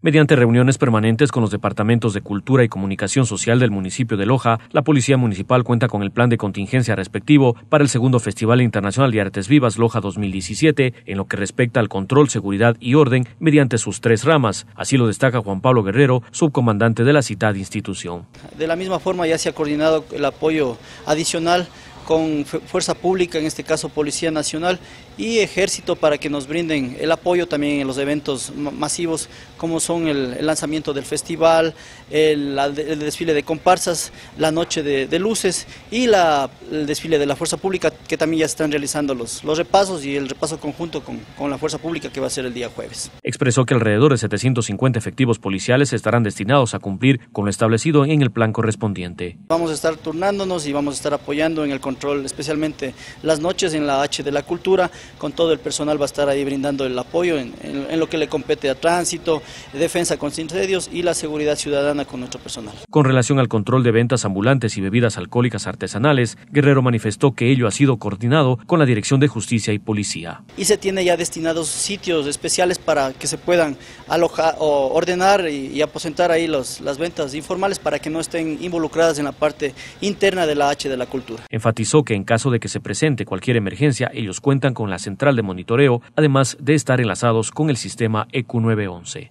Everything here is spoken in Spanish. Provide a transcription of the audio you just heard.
Mediante reuniones permanentes con los departamentos de Cultura y Comunicación Social del municipio de Loja, la Policía Municipal cuenta con el plan de contingencia respectivo para el segundo Festival Internacional de Artes Vivas Loja 2017 en lo que respecta al control, seguridad y orden mediante sus tres ramas. Así lo destaca Juan Pablo Guerrero, subcomandante de la citada institución. De la misma forma ya se ha coordinado el apoyo adicional con Fuerza Pública, en este caso Policía Nacional y Ejército para que nos brinden el apoyo también en los eventos masivos como son el, lanzamiento del festival, el, desfile de comparsas, la noche de, luces y la, el desfile de la Fuerza Pública que también ya están realizando los, repasos y el repaso conjunto con, con la Fuerza Pública que va a ser el día jueves. Expresó que alrededor de 750 efectivos policiales estarán destinados a cumplir con lo establecido en el plan correspondiente. Vamos a estar turnándonos y vamos a estar apoyando en el control control, especialmente las noches en la H de la Cultura, con todo el personal va a estar ahí brindando el apoyo en, lo que le compete a tránsito, defensa con incendios y la seguridad ciudadana con nuestro personal. Con relación al control de ventas ambulantes y bebidas alcohólicas artesanales, Guerrero manifestó que ello ha sido coordinado con la Dirección de Justicia y Policía. Y se tiene ya destinados sitios especiales para que se puedan alojar o ordenar y, aposentar ahí las ventas informales para que no estén involucradas en la parte interna de la H de la cultura que en caso de que se presente cualquier emergencia, ellos cuentan con la central de monitoreo, además de estar enlazados con el sistema EQ911.